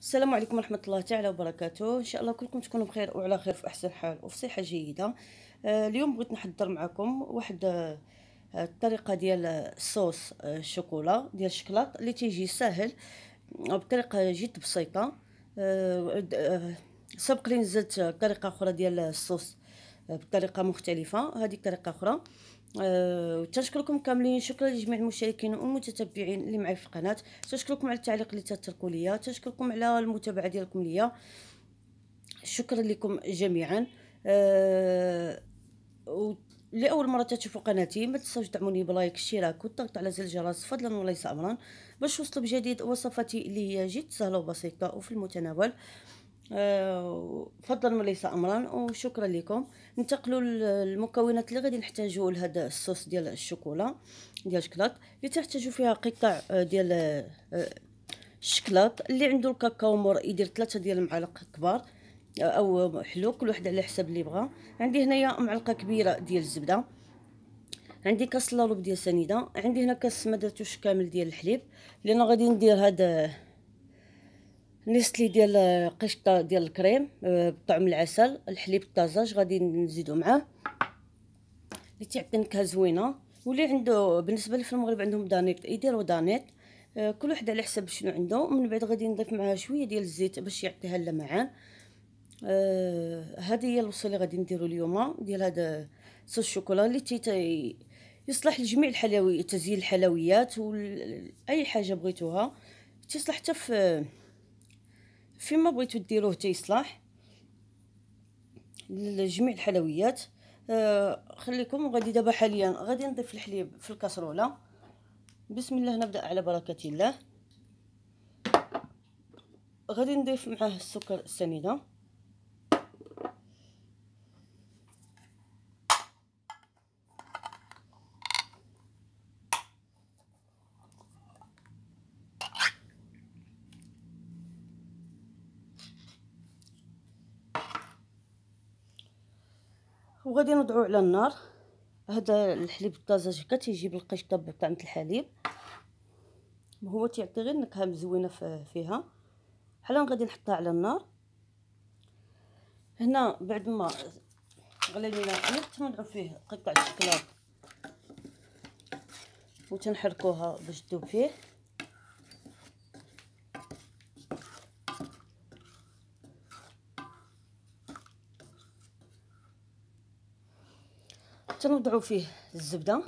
السلام عليكم ورحمة الله تعالى وبركاته إن شاء الله كلكم تكونوا بخير وعلى خير في أحسن حال وفي صحة جيدة آه، اليوم بغيت نحضر معكم واحد آه، الطريقة ديال صوص آه، الشوكولا ديال الشكلاط اللي تيجي ساهل بطريقة جد بسيطة آه سبق لي نزلت طريقة أخرى ديال الصوص بطريقة مختلفة هذه طريقة أخرى آه، وتشكركم تنشكركم كاملين شكرا لجميع المشاركين والمتتبعين اللي معي في القناه تنشكركم على التعليق اللي تتركوا ليا تنشكركم على المتابعه ديالكم ليا شكرا لكم جميعا أه لاول مره تشوفوا قناتي ما تنساوش دعموني بلايك اشتراك والضغط على زر الجرس فضلا وليس امرا باش توصلوا بجديد وصفاتي اللي هي جد سهله وبسيطه وفي المتناول أه آه، فضل وليس امرا وشكرا لكم ننتقلوا للمكونات اللي غادي نحتاجوا لهذا الصوص ديال الشوكولا ديال الشكلاط اللي تحتاجوا فيها قطع آه، ديال آه، الشكلاط اللي عنده الكاكاو مور يدير ثلاثه ديال المعالق كبار او حلو كل واحد على حسب اللي بغا عندي هنايا معلقه كبيره ديال الزبده عندي كاس لالوب ديال سنيده عندي هنا كاس ما درتوش كامل ديال الحليب لان غادي ندير هذا نسلي ديال قشطه ديال الكريم آه، بطعم العسل الحليب الطازج غادي نزيدو معاه اللي تيعطي نكهه زوينه واللي عنده بالنسبه لي في المغرب عندهم دانيت يديروا دانيت آه، كل واحد على حسب شنو عنده من بعد غادي نضيف معها شويه ديال الزيت باش يعطيها اللمعان آه، هذه هي الوصفه اللي غادي نديرو اليوم ديال هذا صوص الشوكولا اللي تي يصلح لجميع الحلويات تزيين الحلويات واي حاجه بغيتوها تيصلح حتى في فيما بغيتو ديروه تيصلاح لجميع الحلويات آه خليكم غادي دابا حاليا غادي نضيف الحليب في الكاسروله بسم الله نبدا على بركه الله غادي نضيف معاه السكر السنيده وغادي نوضعوه على النار هذا الحليب الطازج هكا تيجي بالقشطه بطعمه الحليب هو تيعطي غير نكهه مزوينه فيها حالا غادي نحطها على النار هنا بعد ما غلي لينا الوقت فيه قطع الشكلاط وتنحركوها باش تذوب فيه حتى فيه الزبده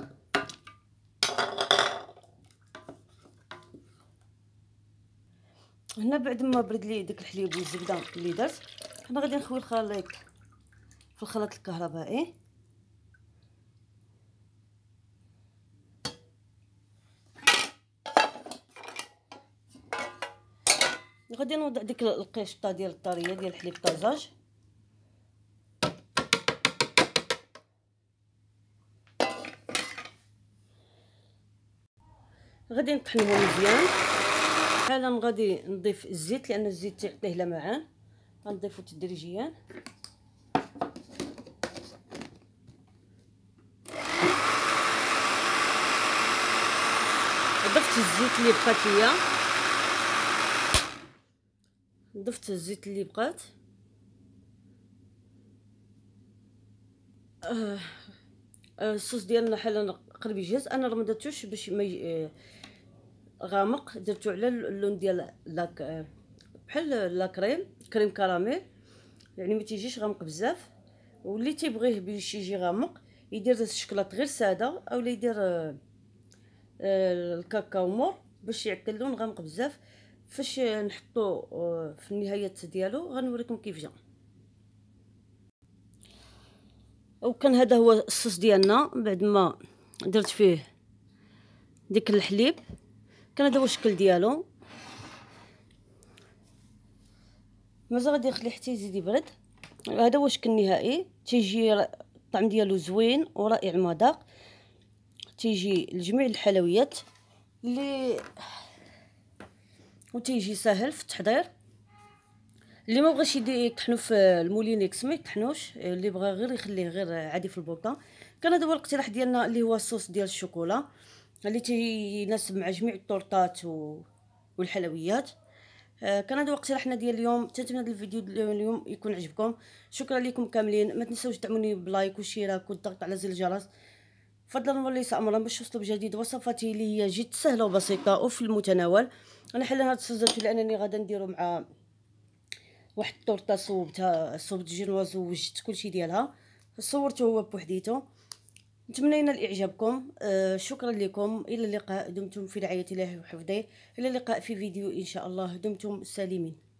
هنا بعد ما برد لي داك الحليب والزبده اللي درت حنا غادي نخوي الخليط في الخلاط الكهربائي غادي نوضع ديك القشطه ديال الطريه ديال حليب طازج غادي نطحنهم مزيان حالا غادي نضيف الزيت لان الزيت تيعطيه لمعان غنضيفو تدريجيا ضفت الزيت اللي بقات ليا ضفت الزيت اللي بقات آه. آه، الصوص ديالنا حالا قرب يجهز انا رمضتوش باش ما آه، غامق درتو على اللون ديال لاك بحال لا كريم كريم كراميل يعني ما تيجيش غامق بزاف واللي تيبغيه باش يجي غامق يدير الشكلاط غير ساده اولا يدير آه، الكاكاو مور باش يعطي اللون غامق بزاف فاش نحطو آه، في النهايه ديالو غنوريكم كيف جا وكان هذا هو الصوص ديالنا بعد ما درت فيه ديك الحليب كان هذا هو الشكل ديالو مازال غادي نخليه حتى يزيد يبرد هذا هو الشكل النهائي تيجي الطعم ديالو زوين ورائع مذاق تيجي لجميع الحلويات اللي وتيجي سهل في التحضير اللي ما بغاش يطحنو في المولينيكس ما يطحنوش اللي بغى غير يخليه غير عادي في البوطه كان هذا هو الاقتراح ديالنا اللي هو الصوص ديال الشوكولا اللي يناسب مع جميع التورتات و... والحلويات آه كان هذا وقت رحنا ديال اليوم تنتمنى هذا الفيديو ديال اليوم يكون عجبكم شكرا لكم كاملين ما تنساوش دعموني بلايك وشيرك والضغط على زر الجرس فضلا وليس امرا باش توصلوا جديد وصفاتي اللي هي جد سهله وبسيطه وفي المتناول انا حاليا هاد السزرتو لانني غادا نديرو مع واحد التورته صوبتها صوبت جينواز ووجدت كلشي ديالها صورته هو بوحديته نتمنينا الاعجابكم آه شكرا لكم الى اللقاء دمتم في رعايه الله وحفظه الى اللقاء في فيديو ان شاء الله دمتم سالمين